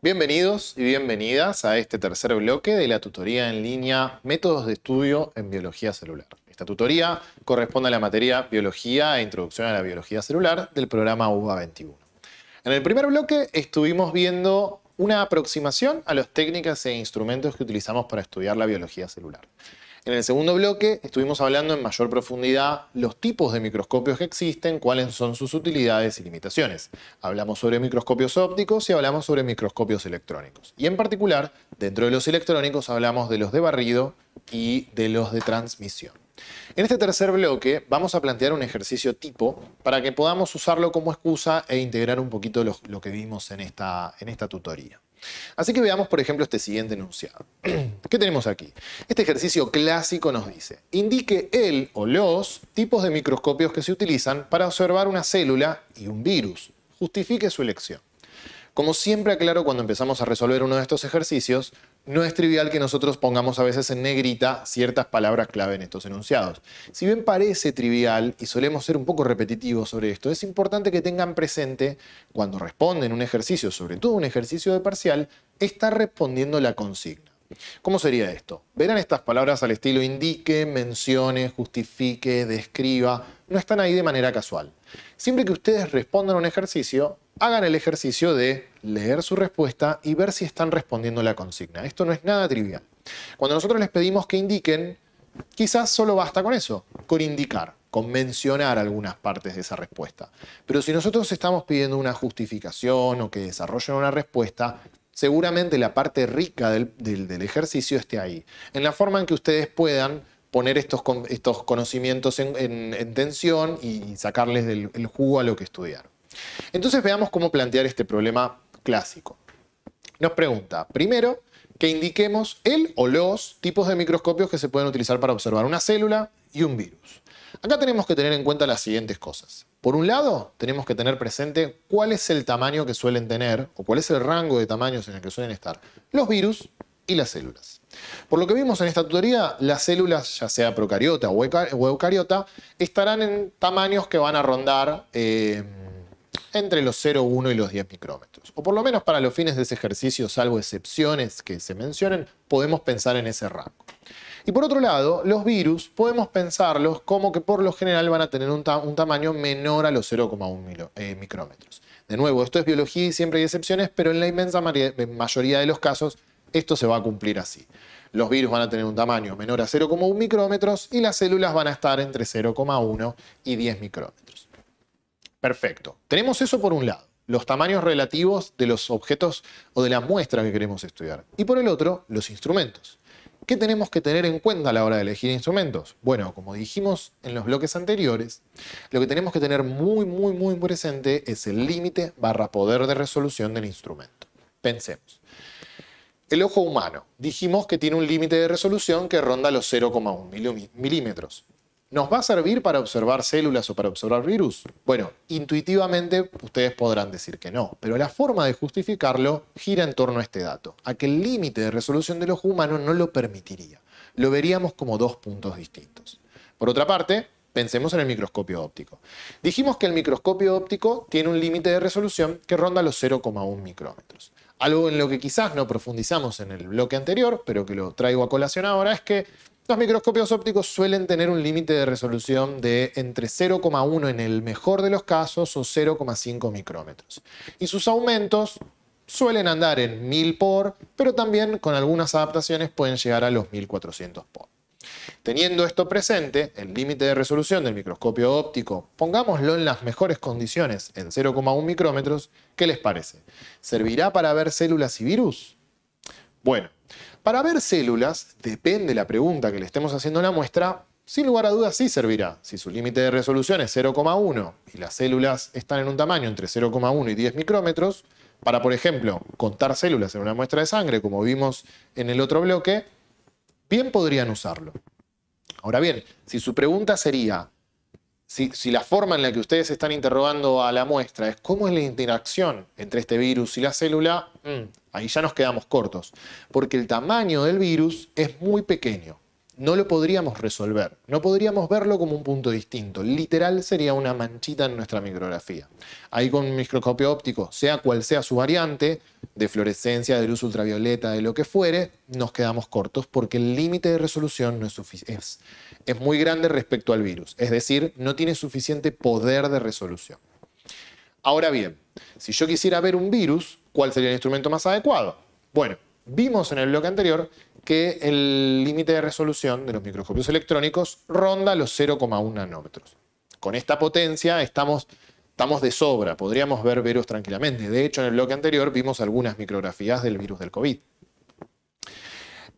Bienvenidos y bienvenidas a este tercer bloque de la tutoría en línea Métodos de Estudio en Biología Celular. Esta tutoría corresponde a la materia Biología e Introducción a la Biología Celular del programa UBA 21. En el primer bloque estuvimos viendo una aproximación a las técnicas e instrumentos que utilizamos para estudiar la biología celular. En el segundo bloque estuvimos hablando en mayor profundidad los tipos de microscopios que existen, cuáles son sus utilidades y limitaciones. Hablamos sobre microscopios ópticos y hablamos sobre microscopios electrónicos. Y en particular, dentro de los electrónicos hablamos de los de barrido y de los de transmisión. En este tercer bloque vamos a plantear un ejercicio tipo para que podamos usarlo como excusa e integrar un poquito lo, que vimos en esta, en esta tutoría. Así que veamos, por ejemplo, este siguiente enunciado. ¿Qué tenemos aquí? Este ejercicio clásico nos dice, indique el o los tipos de microscopios que se utilizan para observar una célula y un virus. Justifique su elección. Como siempre aclaro cuando empezamos a resolver uno de estos ejercicios, no es trivial que nosotros pongamos a veces en negrita ciertas palabras clave en estos enunciados. Si bien parece trivial y solemos ser un poco repetitivos sobre esto, es importante que tengan presente cuando responden un ejercicio, sobre todo un ejercicio de parcial, estar respondiendo la consigna. ¿Cómo sería esto? Verán estas palabras al estilo indique, mencione, justifique, describa. No están ahí de manera casual. Siempre que ustedes respondan a un ejercicio, hagan el ejercicio de leer su respuesta y ver si están respondiendo la consigna. Esto no es nada trivial. Cuando nosotros les pedimos que indiquen, quizás solo basta con eso, con indicar, con mencionar algunas partes de esa respuesta. Pero si nosotros estamos pidiendo una justificación o que desarrollen una respuesta, seguramente la parte rica del, ejercicio esté ahí. En la forma en que ustedes puedan poner estos, conocimientos en, tensión y sacarles del, el jugo a lo que estudiaron. Entonces veamos cómo plantear este problema clásico. Nos pregunta, primero, que indiquemos el o los tipos de microscopios que se pueden utilizar para observar una célula y un virus. Acá tenemos que tener en cuenta las siguientes cosas. Por un lado, tenemos que tener presente cuál es el tamaño que suelen tener o cuál es el rango de tamaños en el que suelen estar los virus y las células. Por lo que vimos en esta tutoría, las células, ya sea procariota o eucariota, estarán en tamaños que van a rondar... Eh, entre los 0,1 y los 10 micrómetros. O por lo menos para los fines de ese ejercicio, salvo excepciones que se mencionen, podemos pensar en ese rango. Y por otro lado, los virus podemos pensarlos como que por lo general van a tener un, tamaño menor a los 0,1 eh, micrómetros. De nuevo, esto es biología y siempre hay excepciones, pero en la inmensa mayoría de los casos esto se va a cumplir así. Los virus van a tener un tamaño menor a 0,1 micrómetros y las células van a estar entre 0,1 y 10 micrómetros. Perfecto. Tenemos eso por un lado, los tamaños relativos de los objetos o de la muestra que queremos estudiar. Y por el otro, los instrumentos. ¿Qué tenemos que tener en cuenta a la hora de elegir instrumentos? Bueno, como dijimos en los bloques anteriores, lo que tenemos que tener muy, muy, muy presente es el límite barra poder de resolución del instrumento. Pensemos. El ojo humano, dijimos que tiene un límite de resolución que ronda los 0,1 milímetros. ¿Nos va a servir para observar células o para observar virus? Bueno, intuitivamente ustedes podrán decir que no, pero la forma de justificarlo gira en torno a este dato, a que el límite de resolución del ojo humano no lo permitiría. Lo veríamos como dos puntos distintos. Por otra parte, pensemos en el microscopio óptico. Dijimos que el microscopio óptico tiene un límite de resolución que ronda los 0,1 micrómetros. Algo en lo que quizás no profundizamos en el bloque anterior, pero que lo traigo a colación ahora, es que los microscopios ópticos suelen tener un límite de resolución de entre 0,1 en el mejor de los casos o 0,5 micrómetros. Y sus aumentos suelen andar en 1000 por, pero también con algunas adaptaciones pueden llegar a los 1400 por. Teniendo esto presente, el límite de resolución del microscopio óptico, pongámoslo en las mejores condiciones, en 0,1 micrómetros, ¿qué les parece? ¿Servirá para ver células y virus? Bueno, para ver células, depende la pregunta que le estemos haciendo a la muestra, sin lugar a dudas sí servirá. Si su límite de resolución es 0,1 y las células están en un tamaño entre 0,1 y 10 micrómetros, para, por ejemplo, contar células en una muestra de sangre, como vimos en el otro bloque, bien podrían usarlo. Ahora bien, si su pregunta sería, si, la forma en la que ustedes están interrogando a la muestra es cómo es la interacción entre este virus y la célula, mm, ahí ya nos quedamos cortos, porque el tamaño del virus es muy pequeño no lo podríamos resolver, no podríamos verlo como un punto distinto, literal sería una manchita en nuestra micrografía. Ahí con un microscopio óptico, sea cual sea su variante, de fluorescencia, de luz ultravioleta, de lo que fuere, nos quedamos cortos porque el límite de resolución no es, es muy grande respecto al virus, es decir, no tiene suficiente poder de resolución. Ahora bien, si yo quisiera ver un virus, ¿cuál sería el instrumento más adecuado? Bueno, vimos en el bloque anterior que el límite de resolución de los microscopios electrónicos ronda los 0,1 nanómetros. Con esta potencia estamos, estamos de sobra, podríamos ver virus tranquilamente. De hecho, en el bloque anterior vimos algunas micrografías del virus del COVID.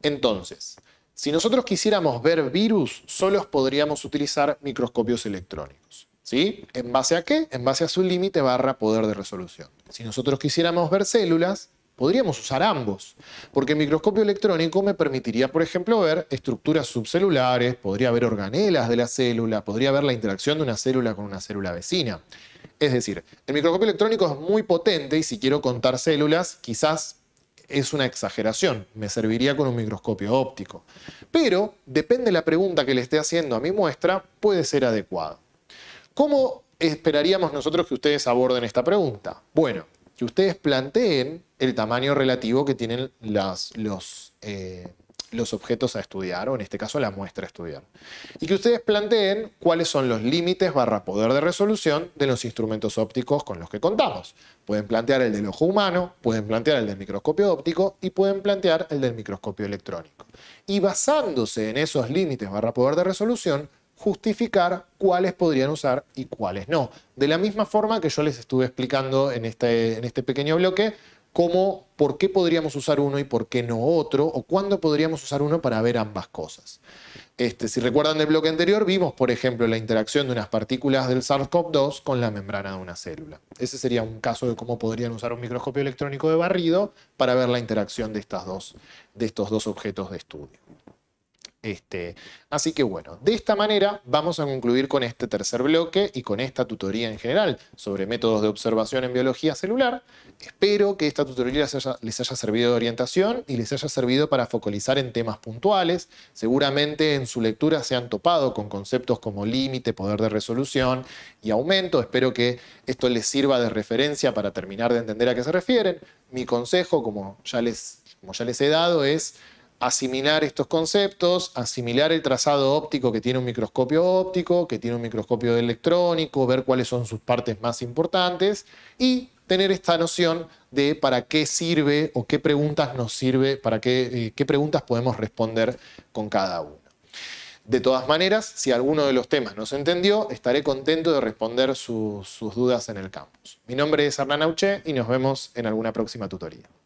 Entonces, si nosotros quisiéramos ver virus, solo podríamos utilizar microscopios electrónicos. ¿Sí? ¿En base a qué? En base a su límite barra poder de resolución. Si nosotros quisiéramos ver células, Podríamos usar ambos, porque el microscopio electrónico me permitiría, por ejemplo, ver estructuras subcelulares, podría ver organelas de la célula, podría ver la interacción de una célula con una célula vecina. Es decir, el microscopio electrónico es muy potente y si quiero contar células, quizás es una exageración, me serviría con un microscopio óptico. Pero, depende de la pregunta que le esté haciendo a mi muestra, puede ser adecuado. ¿Cómo esperaríamos nosotros que ustedes aborden esta pregunta? Bueno, que ustedes planteen el tamaño relativo que tienen los, eh, los objetos a estudiar, o en este caso la muestra a estudiar. Y que ustedes planteen cuáles son los límites barra poder de resolución de los instrumentos ópticos con los que contamos. Pueden plantear el del ojo humano, pueden plantear el del microscopio óptico y pueden plantear el del microscopio electrónico. Y basándose en esos límites barra poder de resolución, justificar cuáles podrían usar y cuáles no. De la misma forma que yo les estuve explicando este, en este, pequeño bloque, cómo, por qué podríamos usar uno y por qué no otro, o cuándo podríamos usar uno para ver ambas cosas. Este, si recuerdan del bloque anterior, vimos, por ejemplo, la interacción de unas partículas del SARS-CoV-2 con la membrana de una célula. Ese sería un caso de cómo podrían usar un microscopio electrónico de barrido para ver la interacción de, estas dos, de estos dos objetos de estudio. Este, así que bueno, de esta manera vamos a concluir con este tercer bloque y con esta tutoría en general sobre métodos de observación en biología celular. Espero que esta tutoría les haya, servido de orientación y les haya servido para focalizar en temas puntuales. Seguramente en su lectura se han topado con conceptos como límite, poder de resolución y aumento. Espero que esto les sirva de referencia para terminar de entender a qué se refieren. Mi consejo, como ya les, como ya les he dado, es asimilar estos conceptos, asimilar el trazado óptico que tiene un microscopio óptico, que tiene un microscopio electrónico, ver cuáles son sus partes más importantes y tener esta noción de para qué sirve o qué preguntas nos sirve, para qué, eh, qué preguntas podemos responder con cada uno. De todas maneras, si alguno de los temas no se entendió, estaré contento de responder sus, dudas en el campus. Mi nombre es Hernán Auché y nos vemos en alguna próxima tutoría.